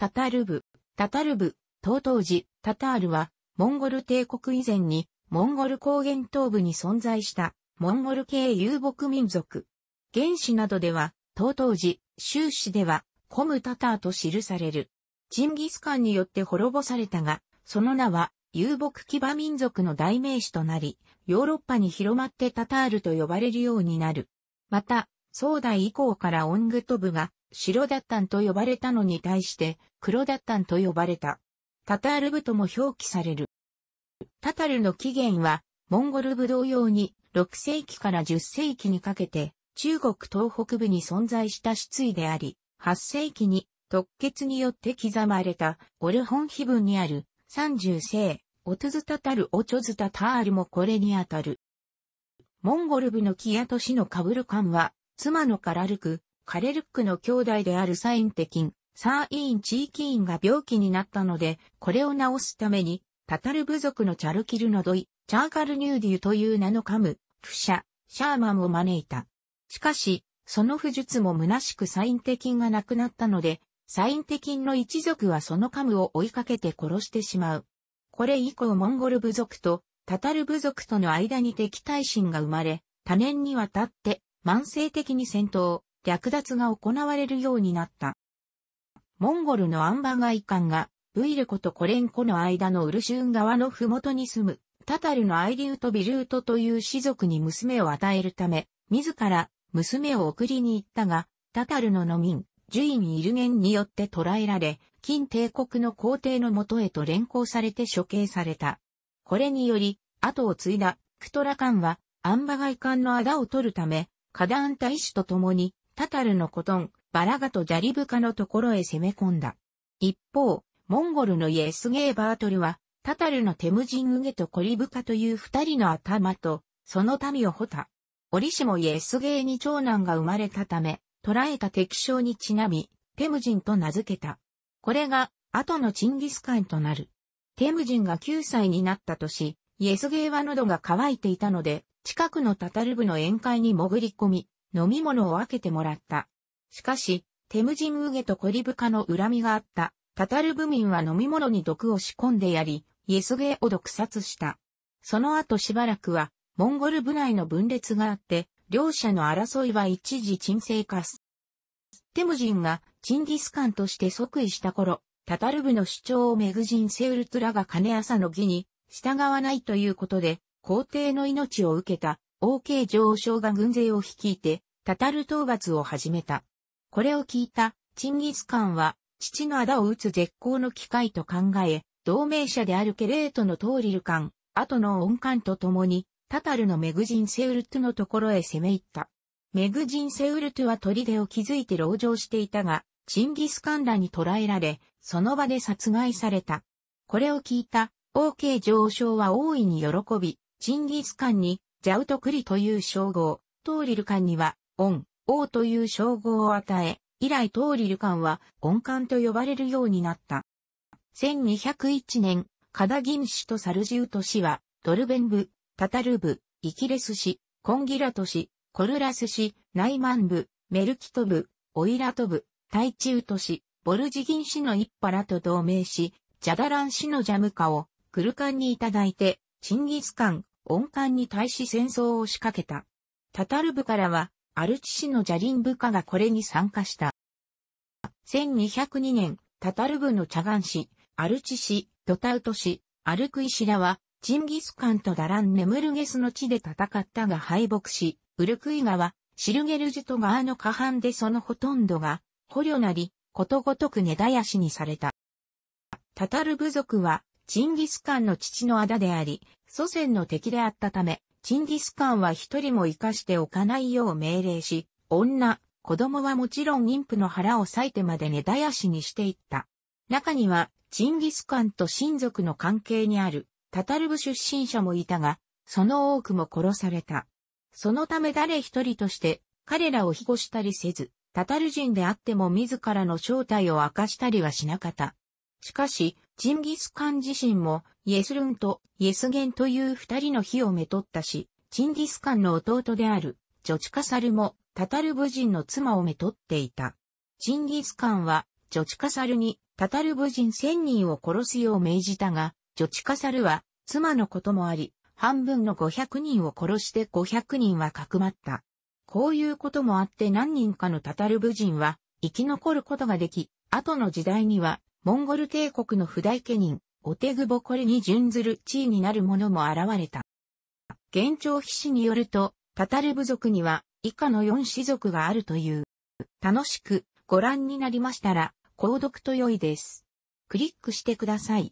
タタル部、タタル部、東東寺、タタールは、モンゴル帝国以前に、モンゴル高原東部に存在した、モンゴル系遊牧民族。原始などでは、東東寺、州氏では、コムタターと記される。チンギスカンによって滅ぼされたが、その名は、遊牧騎馬民族の代名詞となり、ヨーロッパに広まってタタールと呼ばれるようになる。また、宋代以降からオングトブが白だったんと呼ばれたのに対して黒だったんと呼ばれた。タタール部とも表記される。タタルの起源はモンゴル部同様に6世紀から10世紀にかけて中国東北部に存在した失意であり、8世紀に突血によって刻まれたオルホン碑文にある三十世、オトズタタルオチョズタタールもこれにあたる。モンゴル部のキヤトシのカブルカンは妻のカラルク、カレルックの兄弟であるサインテキン、サーイーン地域員が病気になったので、これを治すために、タタル部族のチャルキルのドイ、チャーカルニューデュという名のカム、プシャ、シャーマンを招いた。しかし、その不術も虚しくサインテキンが亡くなったので、サインテキンの一族はそのカムを追いかけて殺してしまう。これ以降モンゴル部族とタタル部族との間に敵対心が生まれ、多年にわたって慢性的に戦闘、略奪が行われるようになった。モンゴルのアンバ外官が、ブイルコとコレンコの間のウルシューン川のふもとに住む、タタルのアイリュート・ビルートという氏族に娘を与えるため、自ら娘を送りに行ったが、タタルの農民、ジュイン・イルゲンによって捕らえられ、金帝国の皇帝のもとへと連行されて処刑された。これにより、後を継いだクトラカンは、アンバ外官の仇を取るため、カダン大使と共に、タタルのコトン、バラガとジャリブカのところへ攻め込んだ。一方、モンゴルのイエスゲーバートルは、タタルのテムジンウゲとコリブカという二人の頭と、その民を掘った。折しもイエスゲーに長男が生まれたため、捕らえた敵将にちなみ、テムジンと名付けた。これが、後のチンギスカンとなる。テムジンが9歳になった年、イエスゲーは喉が渇いていたので、近くのタタル部の宴会に潜り込み、飲み物を分けてもらった。しかし、テムジンウゲとコリブカの恨みがあった。タタル部民は飲み物に毒を仕込んでやり、イエスゲーを毒殺した。その後しばらくは、モンゴル部内の分裂があって、両者の争いは一時沈静化す。テムジンがチンギスカンとして即位した頃、タタル部の主張をメグジン・セウルツラが金朝の義に従わないということで、皇帝の命を受けた王家上将が軍勢を率いて、タタル討伐を始めた。これを聞いた、チンギスカンは、父の仇を討つ絶好の機会と考え、同盟者であるケレートのトーリルカン、後の恩官と共に、タタルのメグジンセウルトゥのところへ攻め入った。メグジンセウルトゥは砦を築いて籠城していたが、チンギスカンらに捕らえられ、その場で殺害された。これを聞いた、王家上将は大いに喜び、チンギスカンに、ジャウトクリという称号、トーリルカンには、オン、王という称号を与え、以来トーリルカンは、オンカンと呼ばれるようになった。1201年、カダギン氏とサルジウト氏は、ドルベン部、タタル部、イキレス氏、コンギラト氏、コルラス氏、ナイマン部、メルキト部、オイラト部、タイチウト氏、ボルジギン氏の一派らと同盟し、ジャダラン氏のジャムカを、クルカンにいただいて、チンギスカン、温艦に対し戦争を仕掛けた。タタル部からは、アルチ氏のジャリン部下がこれに参加した。1202年、タタル部のチャガン氏、アルチ氏、ドタウト氏、アルクイ氏らは、ジンギスカンとダラン・ネムルゲスの地で戦ったが敗北し、ウルクイ川、シルゲルジュト川の下半でそのほとんどが、捕虜なり、ことごとく根絶やしにされた。タタル部族は、チンギスカンの父の仇であり、祖先の敵であったため、チンギスカンは一人も生かしておかないよう命令し、女、子供はもちろん妊婦の腹を裂いてまで根絶やしにしていった。中には、チンギスカンと親族の関係にある、タタルブ出身者もいたが、その多くも殺された。そのため誰一人として、彼らを庇護したりせず、タタル人であっても自らの正体を明かしたりはしなかった。しかし、ジンギスカン自身も、イエスルンとイエスゲンという二人の火をめとったし、ジンギスカンの弟である、ジョチカサルも、タタル部人の妻をめとっていた。ジンギスカンは、ジョチカサルに、タタル部人千人を殺すよう命じたが、ジョチカサルは、妻のこともあり、半分の五百人を殺して五百人はかくまった。こういうこともあって何人かのタタル部人は、生き残ることができ、後の時代には、モンゴル帝国の不代家人、オテグボコレに準ずる地位になる者も現れた。現状筆師によると、タタル部族には以下の4種族があるという。楽しくご覧になりましたら、購読と良いです。クリックしてください。